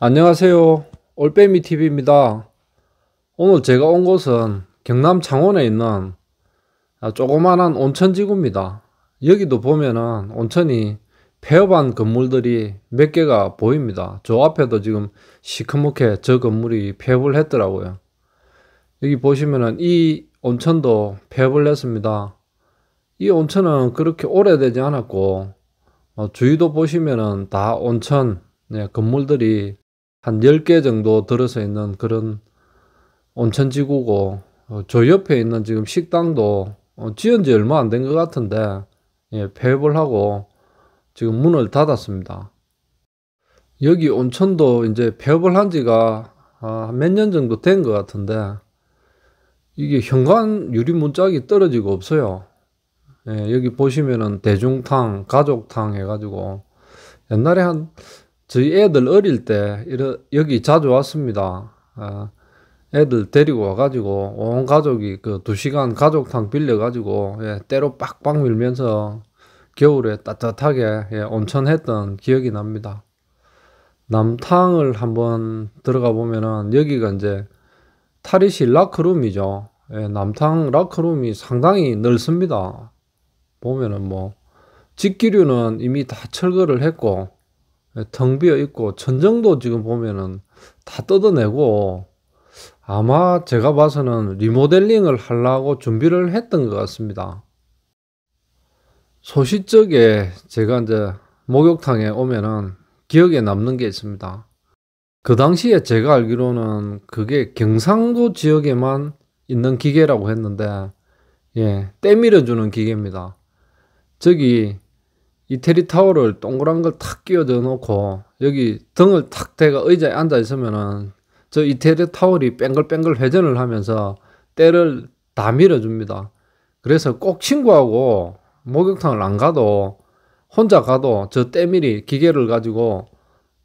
안녕하세요. 올빼미 TV입니다. 오늘 제가 온 곳은 경남 창원에 있는 조그만한 온천지구입니다. 여기도 보면은 온천이 폐업한 건물들이 몇 개가 보입니다. 저 앞에도 지금 시커멓게 저 건물이 폐업을 했더라고요. 여기 보시면은 이 온천도 폐업을 했습니다. 이 온천은 그렇게 오래되지 않았고 어, 주위도 보시면은 다 온천 네, 건물들이 한 10개 정도 들어서 있는 그런 온천지구고 어, 저 옆에 있는 지금 식당도 어, 지은 지 얼마 안 된 것 같은데 예, 폐업을 하고 지금 문을 닫았습니다. 여기 온천도 이제 폐업을 한 지가 아, 몇년 정도 된 것 같은데 이게 현관 유리 문짝이 떨어지고 없어요. 예, 여기 보시면은 대중탕, 가족탕 해가지고 옛날에 한 저희 애들 어릴 때 이러, 여기 자주 왔습니다. 아, 애들 데리고 와가지고 온 가족이 그 두 시간 가족탕 빌려가지고 예, 때로 빡빡 밀면서 겨울에 따뜻하게 예, 온천했던 기억이 납니다. 남탕을 한번 들어가 보면은 여기가 이제 탈의실 라크룸이죠. 예, 남탕 라크룸이 상당히 넓습니다. 보면은 뭐 직기류는 이미 다 철거를 했고 네, 텅 비어 있고 천정도 지금 보면은 다 뜯어내고 아마 제가 봐서는 리모델링을 하려고 준비를 했던 것 같습니다. 소시적에 제가 이제 목욕탕에 오면은 기억에 남는 게 있습니다. 그 당시에 제가 알기로는 그게 경상도 지역에만 있는 기계라고 했는데 예, 때 밀어주는 기계입니다. 저기 이태리 타월을 동그란 걸 탁 끼워 넣 놓고 여기 등을 탁 대가 의자에 앉아 있으면은 저 이태리 타월이 뺑글뺑글 회전을 하면서 때를 다 밀어줍니다. 그래서 꼭 친구하고 목욕탕을 안 가도 혼자 가도 저 때밀이 기계를 가지고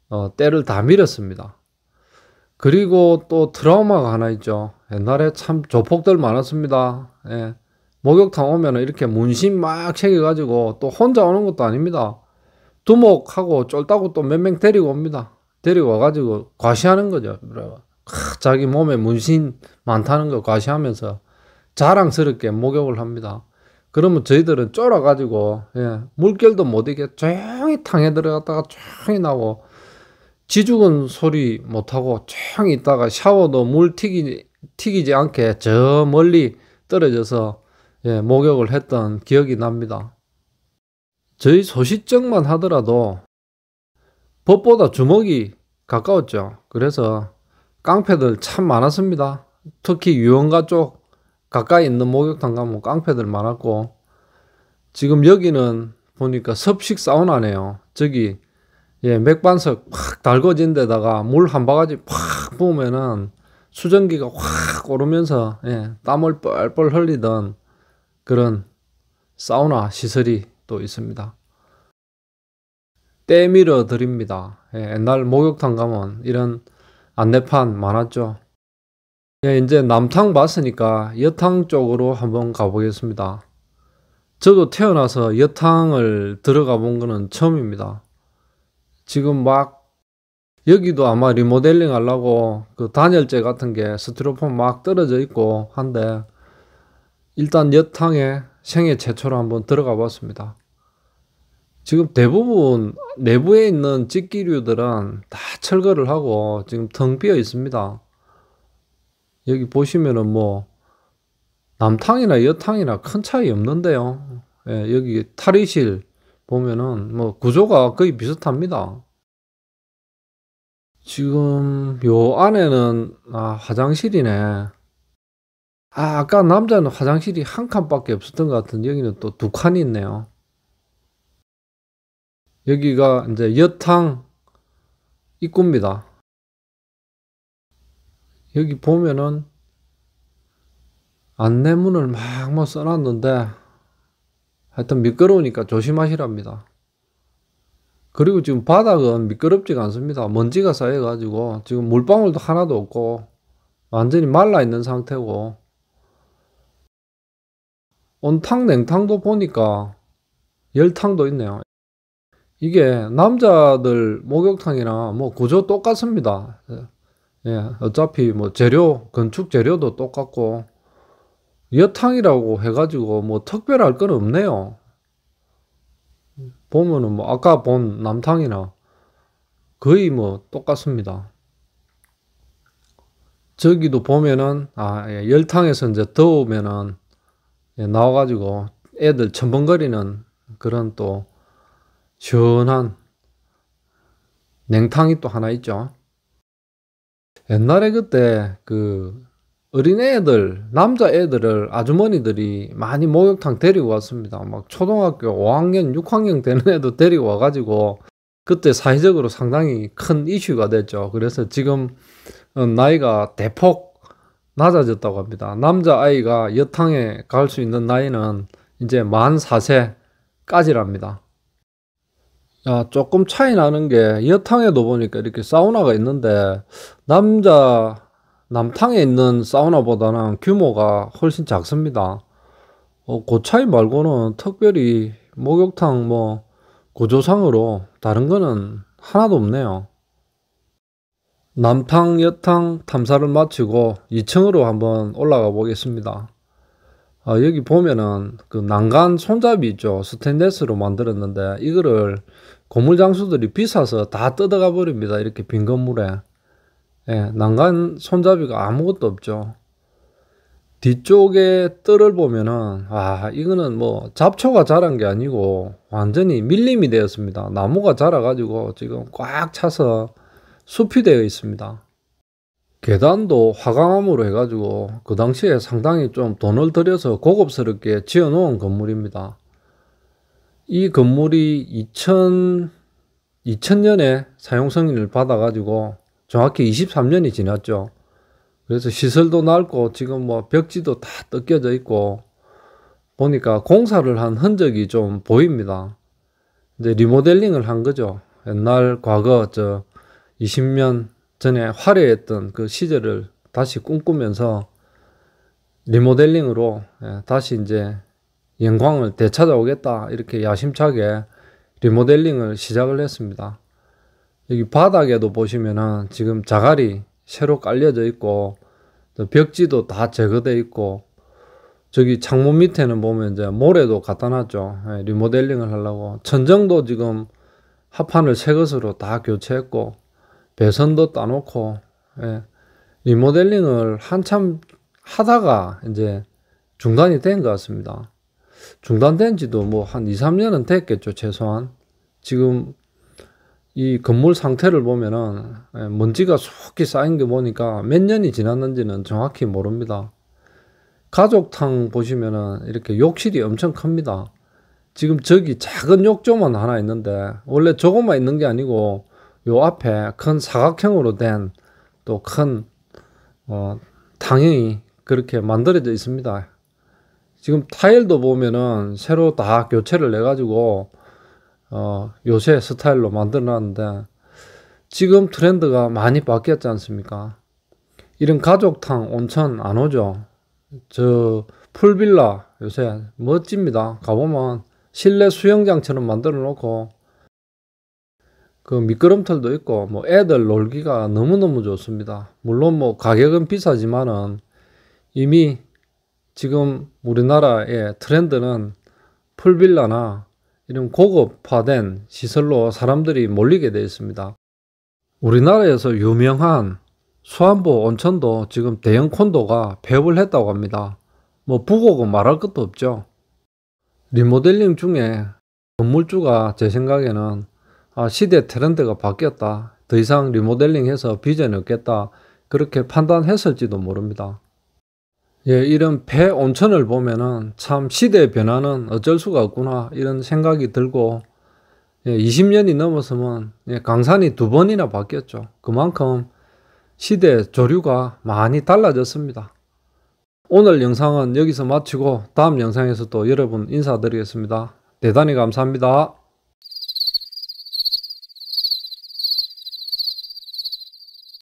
어, 때를 다 밀었습니다. 그리고 또 트라우마가 하나 있죠. 옛날에 참 조폭들 많았습니다. 예. 목욕탕 오면은 이렇게 문신 막 새겨가지고 또 혼자 오는 것도 아닙니다. 두목하고 쫄따고 또 몇 명 데리고 옵니다. 데리고 와가지고 과시하는 거죠. 자기 몸에 문신 많다는 거 과시하면서 자랑스럽게 목욕을 합니다. 그러면 저희들은 쫄아가지고 예, 물결도 못 이게 조용히 탕에 들어갔다가 조용히 나고 지죽은 소리 못하고 조용히 있다가 샤워도 물 튀기, 튀기지 않게 저 멀리 떨어져서 예, 목욕을 했던 기억이 납니다. 저희 소시적만 하더라도 법보다 주먹이 가까웠죠. 그래서 깡패들 참 많았습니다. 특히 유원가 쪽 가까이 있는 목욕탕 가면 깡패들 많았고 지금 여기는 보니까 섭식 사우나네요. 저기 예, 맥반석 확 달궈진 데다가 물 한 바가지 확 부으면은 수증기가 확 오르면서 예, 땀을 뻘뻘 흘리던 그런 사우나 시설이 또 있습니다. 때밀어 드립니다. 예, 옛날 목욕탕 가면 이런 안내판 많았죠. 예, 이제 남탕 봤으니까 여탕 쪽으로 한번 가보겠습니다. 저도 태어나서 여탕을 들어가 본 거는 처음입니다. 지금 막 여기도 아마 리모델링 하려고 그 단열재 같은 게 스티로폼 막 떨어져 있고 한데 일단 여탕에 생애 최초로 한번 들어가 봤습니다. 지금 대부분 내부에 있는 찌끼류들은 다 철거를 하고 지금 텅 비어 있습니다. 여기 보시면은 뭐 남탕이나 여탕이나 큰 차이 없는데요. 예, 여기 탈의실 보면은 뭐 구조가 거의 비슷합니다. 지금 요 안에는 아, 화장실이네. 아, 아까 남자는 화장실이 한 칸밖에 없었던 것 같은데 여기는 또 두 칸이 있네요. 여기가 이제 여탕 입구입니다. 여기 보면은 안내문을 막막 뭐 써놨는데 하여튼 미끄러우니까 조심하시랍니다. 그리고 지금 바닥은 미끄럽지가 않습니다. 먼지가 쌓여가지고 지금 물방울도 하나도 없고 완전히 말라 있는 상태고 온탕 냉탕도 보니까 열탕도 있네요. 이게 남자들 목욕탕이랑 뭐 구조 똑같습니다. 예, 예, 어차피 뭐 재료, 건축 재료도 똑같고 여탕이라고 해가지고 뭐 특별할 건 없네요. 보면은 뭐 아까 본 남탕이나 거의 뭐 똑같습니다. 저기도 보면은 아 예, 열탕에서 이제 더우면은 예, 나와가지고 애들 첨벙거리는 그런 또 시원한 냉탕이 또 하나 있죠. 옛날에 그때 그 어린애들, 남자애들을 아주머니들이 많이 목욕탕 데리고 왔습니다. 막 초등학교 5학년, 6학년 되는 애도 데리고 와가지고 그때 사회적으로 상당히 큰 이슈가 됐죠. 그래서 지금 나이가 대폭 낮아졌다고 합니다. 남자아이가 여탕에 갈 수 있는 나이는 이제 만 4세까지랍니다. 야, 조금 차이 나는 게 여탕에도 보니까 이렇게 사우나가 있는데 남자 남탕에 있는 사우나보다는 규모가 훨씬 작습니다. 어, 그 차이 말고는 특별히 목욕탕 뭐 고조상으로 다른 거는 하나도 없네요. 남탕 여탕 탐사를 마치고 2층으로 한번 올라가 보겠습니다. 아, 여기 보면은 그 난간 손잡이 있죠. 스테인레스로 만들었는데 이거를 고물 장수들이 비싸서 다 뜯어가 버립니다. 이렇게 빈 건물에. 예, 난간 손잡이가 아무것도 없죠. 뒤쪽에 뜰을 보면은 아 이거는 뭐 잡초가 자란 게 아니고 완전히 밀림이 되었습니다. 나무가 자라가지고 지금 꽉 차서 숲이 되어 있습니다. 계단도 화강암으로 해가지고 그 당시에 상당히 좀 돈을 들여서 고급스럽게 지어 놓은 건물입니다. 이 건물이 2000, 2000년에 사용 승인을 받아가지고 정확히 23년이 지났죠. 그래서 시설도 낡고 지금 뭐 벽지도 다 뜯겨져 있고 보니까 공사를 한 흔적이 좀 보입니다. 이제 리모델링을 한 거죠. 옛날 과거 저 20년 전에 화려했던 그 시절을 다시 꿈꾸면서 리모델링으로 예, 다시 이제 영광을 되찾아오겠다 이렇게 야심차게 리모델링을 시작을 했습니다. 여기 바닥에도 보시면은 지금 자갈이 새로 깔려져 있고 벽지도 다제거되어 있고 저기 창문 밑에는 보면 이제 모래도 갖다 놨죠. 예, 리모델링을 하려고 천정도 지금 합판을 새 것으로 다 교체했고 배선도 따놓고 예, 리모델링을 한참 하다가 이제 중단이 된 것 같습니다. 중단된 지도 뭐 한 2, 3년은 됐겠죠, 최소한. 지금 이 건물 상태를 보면은 예, 먼지가 속히 쌓인 게 보니까 몇 년이 지났는지는 정확히 모릅니다. 가족탕 보시면은 이렇게 욕실이 엄청 큽니다. 지금 저기 작은 욕조만 하나 있는데 원래 조금만 있는 게 아니고 요 앞에 큰 사각형으로 된 또큰 어, 당연히 그렇게 만들어져 있습니다. 지금 타일도 보면은 새로 다 교체를 해가지고 어, 요새 스타일로 만들어놨는데 지금 트렌드가 많이 바뀌었지 않습니까? 이런 가족탕 온천 안 오죠? 저 풀빌라 요새 멋집니다. 가보면 실내 수영장처럼 만들어 놓고 그 미끄럼틀도 있고 뭐 애들 놀기가 너무너무 좋습니다. 물론 뭐 가격은 비싸지만은 이미 지금 우리나라의 트렌드는 풀빌라나 이런 고급화된 시설로 사람들이 몰리게 되어 있습니다. 우리나라에서 유명한 수안보 온천도 지금 대형 콘도가 폐업을 했다고 합니다. 뭐부고은 말할 것도 없죠. 리모델링 중에 건물주가 제 생각에는 아, 시대 트렌드가 바뀌었다. 더 이상 리모델링해서 비전이 없겠다. 그렇게 판단했을지도 모릅니다. 예, 이런 폐 온천을 보면은 참 시대의 변화는 어쩔 수가 없구나 이런 생각이 들고 예, 20년이 넘었으면 예, 강산이 두 번이나 바뀌었죠. 그만큼 시대 조류가 많이 달라졌습니다. 오늘 영상은 여기서 마치고 다음 영상에서 또 여러분 인사드리겠습니다. 대단히 감사합니다.